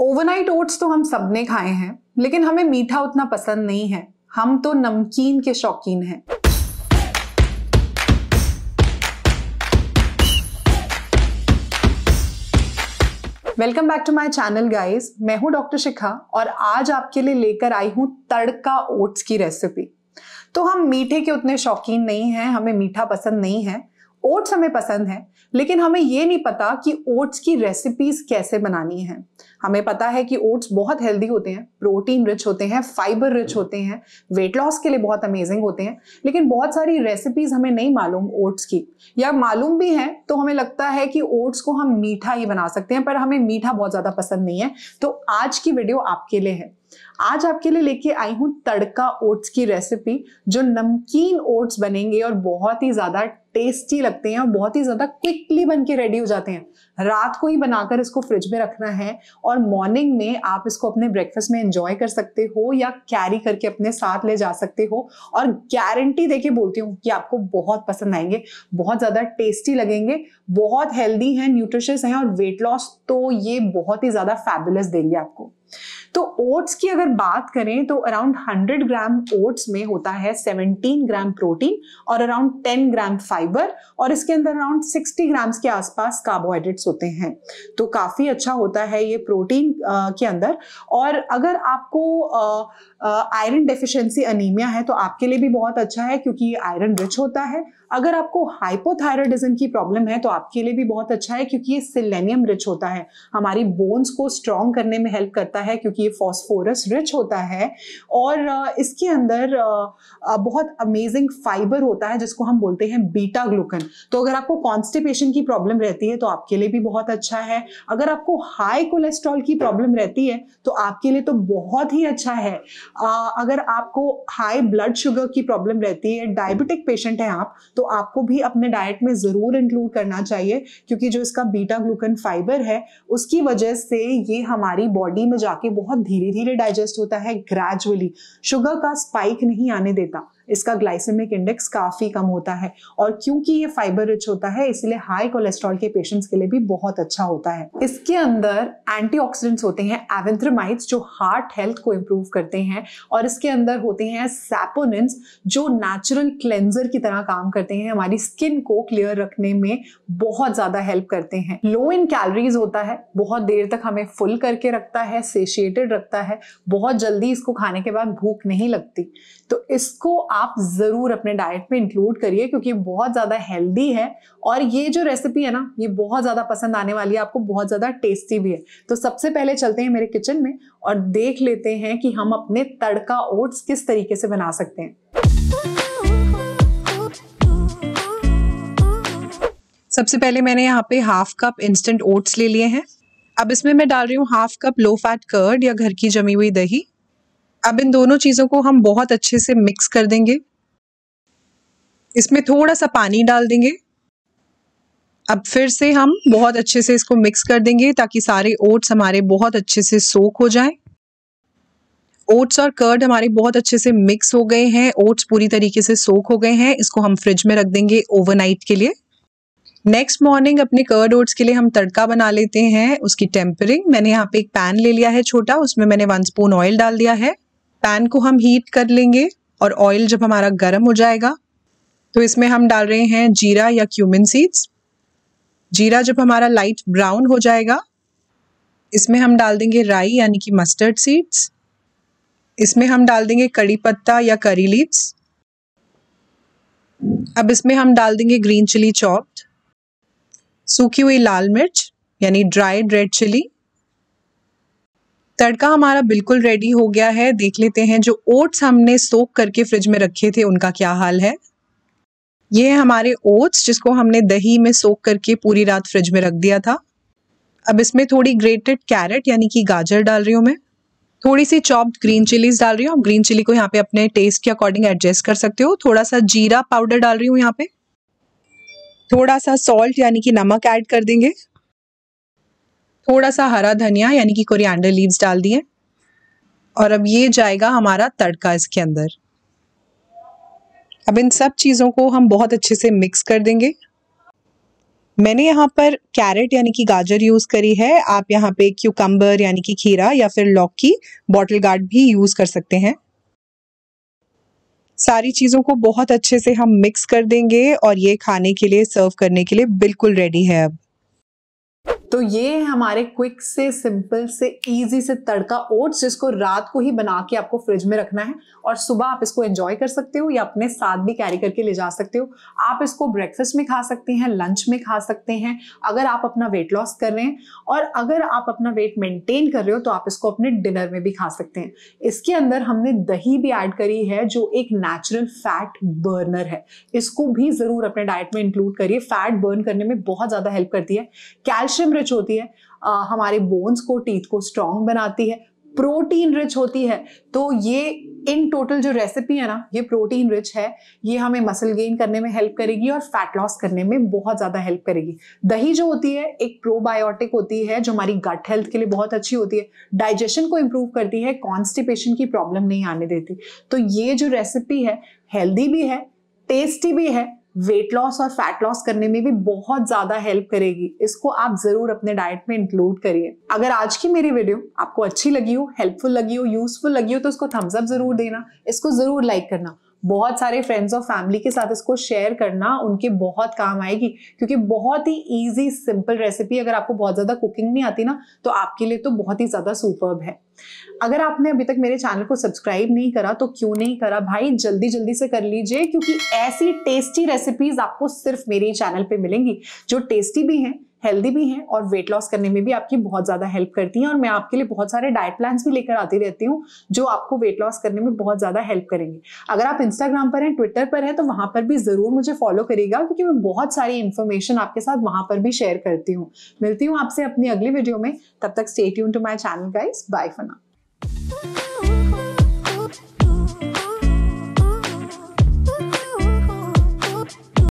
Overnight oats तो हम सबने खाए हैं लेकिन हमें मीठा उतना पसंद नहीं है हम तो नमकीन के शौकीन हैं welcome back to my channel guys मैं हूं डॉक्टर शिखा और आज आपके लिए लेकर आई हूं तड़का ओट्स की रेसिपी तो हम मीठे के उतने शौकीन नहीं हैं हमें मीठा पसंद नहीं है ओट्स हमें पसंद है लेकिन हमें ये नहीं पता कि ओट्स की रेसिपीज कैसे बनानी है हमें पता है कि ओट्स बहुत हेल्दी होते हैं प्रोटीन रिच होते हैं फाइबर रिच हम्म। होते हैं वेट लॉस के लिए बहुत अमेजिंग होते हैं लेकिन बहुत सारी रेसिपीज हमें नहीं मालूम ओट्स की या मालूम भी है तो हमें लगता है कि ओट्स को हम मीठा ही बना सकते हैं पर हमें मीठा बहुत ज़्यादा पसंद नहीं है तो आज की वीडियो आपके लिए है आज आपके लिए लेके आई हूँ तड़का ओट्स की रेसिपी जो नमकीन ओट्स बनेंगे और बहुत ही ज़्यादा टेस्टी लगते हैं और बहुत ही ज़्यादा क्विकली बन के रेडी हो जाते हैं रात को ही बनाकर इसको फ्रिज में रखना है और मॉर्निंग में आप इसको अपने ब्रेकफास्ट में एंजॉय कर सकते हो या कैरी करके अपने साथ ले जा सकते हो और गारंटी देके बोलती हूँ कि आपको बहुत पसंद आएंगे बहुत ज़्यादा टेस्टी लगेंगे बहुत हेल्दी हैं न्यूट्रिशियस हैं और वेट लॉस तो ये बहुत ही ज़्यादा फैबुलस देंगे आपको तो ओट्स की अगर बात करें तो अराउंड 100 ग्राम ओट्स में होता है 17 ग्राम प्रोटीन और अराउंड 10 ग्राम फाइबर और इसके अंदर अराउंड 60 ग्राम्स के आसपास कार्बोहाइड्रेट्स होते हैं तो काफ़ी अच्छा होता है ये प्रोटीन के अंदर और अगर आपको आयरन डेफिशिएंसी अनीमिया है तो आपके लिए भी बहुत अच्छा है क्योंकि ये आयरन रिच होता है अगर आपको हाइपोथायरॉयडिज्म की प्रॉब्लम है तो आपके लिए भी बहुत अच्छा है क्योंकि ये सिलेनियम रिच होता है हमारी बोन्स को स्ट्रॉन्ग करने में हेल्प करता है क्योंकि ये फॉस्फोरस रिच होता है और इसके अंदर बहुत अमेजिंग फाइबर होता है जिसको हम बोलते हैं बीटा ग्लूकन तो अगर आपको कॉन्स्टिपेशन की प्रॉब्लम रहती है तो आपके लिए भी बहुत अच्छा है अगर आपको हाई कोलेस्ट्रॉल की प्रॉब्लम रहती है तो आपके लिए तो बहुत ही अच्छा है अगर आपको हाई ब्लड शुगर की प्रॉब्लम रहती है डायबिटिक पेशेंट है आप तो आपको भी अपने डाइट में ज़रूर इंक्लूड करना चाहिए क्योंकि जो इसका बीटा ग्लूकन फाइबर है उसकी वजह से ये हमारी बॉडी में जाके बहुत धीरे धीरे डाइजेस्ट होता है ग्रेजुअली शुगर का स्पाइक नहीं आने देता इसका ग्लाइसेमिक इंडेक्स काफ़ी कम होता है और क्योंकि ये फाइबर रिच होता है इसलिए हाई कोलेस्ट्रॉल के पेशेंट्स के लिए भी बहुत अच्छा होता है इसके अंदर एंटीऑक्सीडेंट्स होते हैं एवेंथ्रमाइड्स जो हार्ट हेल्थ को इम्प्रूव करते हैं और इसके अंदर होते हैं सैपोनिन्स जो नेचुरल क्लेंजर की तरह काम करते हैं हमारी स्किन को क्लियर रखने में बहुत ज़्यादा हेल्प करते हैं लो इन कैलोरीज होता है बहुत देर तक हमें फुल करके रखता है सेशिएटेड रखता है बहुत जल्दी इसको खाने के बाद भूख नहीं लगती तो इसको आप ज़रूर अपने डाइट में इंक्लूड करिए क्योंकि बहुत ज़्यादा हेल्दी है और ये जो रेसिपी है ना ये बहुत ज़्यादा पसंद आने वाली है आपको बहुत ज़्यादा टेस्टी भी है तो सबसे पहले चलते हैं मेरे किचन में और देख लेते हैं कि हम अपने तड़का ओट्स किस तरीके से बना सकते हैं सबसे पहले मैंने यहाँ पे हाफ कप इंस्टेंट ओट्स ले लिए हैं अब इसमें मैं डाल रही हूँ half cup low fat curd या घर की जमी हुई दही अब इन दोनों चीज़ों को हम बहुत अच्छे से मिक्स कर देंगे इसमें थोड़ा सा पानी डाल देंगे अब फिर से हम बहुत अच्छे से इसको मिक्स कर देंगे ताकि सारे ओट्स हमारे बहुत अच्छे से सोख हो जाएं। ओट्स और कर्ड हमारे बहुत अच्छे से मिक्स हो गए हैं ओट्स पूरी तरीके से सोख हो गए हैं इसको हम फ्रिज में रख देंगे ओवरनाइट के लिए नेक्स्ट मॉर्निंग अपने कर्ड ओट्स के लिए हम तड़का बना लेते हैं उसकी टेम्परिंग मैंने यहाँ पे एक पैन ले लिया है छोटा उसमें मैंने वन स्पून ऑयल डाल दिया है पैन को हम हीट कर लेंगे और ऑयल जब हमारा गर्म हो जाएगा तो इसमें हम डाल रहे हैं जीरा या क्यूमिन सीड्स जीरा जब हमारा लाइट ब्राउन हो जाएगा इसमें हम डाल देंगे राई यानी कि मस्टर्ड सीड्स इसमें हम डाल देंगे कड़ी पत्ता या करी लीव्स अब इसमें हम डाल देंगे ग्रीन चिली चॉप्ड सूखी हुई लाल मिर्च यानी ड्राइड रेड चिली तड़का हमारा बिल्कुल रेडी हो गया है देख लेते हैं जो ओट्स हमने सोक करके फ्रिज में रखे थे उनका क्या हाल है ये है हमारे ओट्स जिसको हमने दही में सोक करके पूरी रात फ्रिज में रख दिया था अब इसमें थोड़ी ग्रेटेड कैरेट यानी कि गाजर डाल रही हूँ मैं थोड़ी सी चॉप्ड ग्रीन चिलीज डाल रही हूँ आप ग्रीन चिली को यहाँ पे अपने टेस्ट के अकॉर्डिंग एडजस्ट कर सकते हो थोड़ा सा जीरा पाउडर डाल रही हूँ यहाँ पे थोड़ा सा सॉल्ट यानी कि नमक ऐड कर देंगे थोड़ा सा हरा धनिया यानी कि कोरिएंडर लीव्स डाल दिए और अब ये जाएगा हमारा तड़का इसके अंदर अब इन सब चीज़ों को हम बहुत अच्छे से मिक्स कर देंगे मैंने यहाँ पर कैरेट यानी कि गाजर यूज़ करी है आप यहाँ पे क्यूकम्बर यानी कि खीरा या फिर लौकी बॉटल गार्ड भी यूज़ कर सकते हैं सारी चीज़ों को बहुत अच्छे से हम मिक्स कर देंगे और ये खाने के लिए सर्व करने के लिए बिल्कुल रेडी है अब तो ये है हमारे क्विक से सिंपल से इजी से तड़का ओट्स जिसको रात को ही बना के आपको फ्रिज में रखना है और सुबह आप इसको एंजॉय कर सकते हो या अपने साथ भी कैरी करके ले जा सकते हो आप इसको ब्रेकफास्ट में खा सकते हैं लंच में खा सकते हैं अगर आप अपना वेट लॉस कर रहे हैं और अगर आप अपना वेट मेंटेन कर रहे हो तो आप इसको अपने डिनर में भी खा सकते हैं इसके अंदर हमने दही भी ऐड करी है जो एक नेचुरल फैट बर्नर है इसको भी ज़रूर अपने डाइट में इंक्लूड करिए फैट बर्न करने में बहुत ज़्यादा हेल्प करती है कैल्शियम रिच होती है आ, हमारे बोन्स को टीथ को स्ट्रॉन्ग बनाती है प्रोटीन रिच होती है तो ये इन टोटल जो रेसिपी है ना ये प्रोटीन रिच है ये हमें मसल गेन करने में हेल्प करेगी और फैट लॉस करने में बहुत ज़्यादा हेल्प करेगी दही जो होती है एक प्रोबायोटिक होती है जो हमारी गट हेल्थ के लिए बहुत अच्छी होती है डाइजेशन को इम्प्रूव करती है कॉन्स्टिपेशन की प्रॉब्लम नहीं आने देती तो ये जो रेसिपी है हेल्दी भी है टेस्टी भी है वेट लॉस और फैट लॉस करने में भी बहुत ज़्यादा हेल्प करेगी इसको आप ज़रूर अपने डाइट में इंक्लूड करिए अगर आज की मेरी वीडियो आपको अच्छी लगी हो हेल्पफुल लगी हो यूजफुल लगी हो तो इसको थम्सअप ज़रूर देना इसको ज़रूर लाइक करना बहुत सारे फ्रेंड्स और फैमिली के साथ इसको शेयर करना उनके बहुत काम आएगी क्योंकि बहुत ही ईजी सिंपल रेसिपी अगर आपको बहुत ज़्यादा कुकिंग नहीं आती ना तो आपके लिए तो बहुत ही ज़्यादा सुपर्ब है अगर आपने अभी तक मेरे चैनल को सब्सक्राइब नहीं करा तो क्यों नहीं करा भाई जल्दी जल्दी से कर लीजिए क्योंकि ऐसी टेस्टी रेसिपीज आपको सिर्फ मेरे ही चैनल पे मिलेंगी जो टेस्टी भी हैं हेल्दी भी हैं और वेट लॉस करने में भी आपकी बहुत ज़्यादा हेल्प करती हैं और मैं आपके लिए बहुत सारे डाइट प्लान्स भी लेकर आती रहती हूँ जो आपको वेट लॉस करने में बहुत ज़्यादा हेल्प करेंगे अगर आप इंस्टाग्राम पर हैं ट्विटर पर हैं तो वहाँ पर भी ज़रूर मुझे फॉलो करेगा क्योंकि मैं बहुत सारी इन्फॉर्मेशन आपके साथ वहाँ पर भी शेयर करती हूँ मिलती हूँ आपसे अपनी अगली वीडियो में तब तक स्टेट यून to my channel guys bye for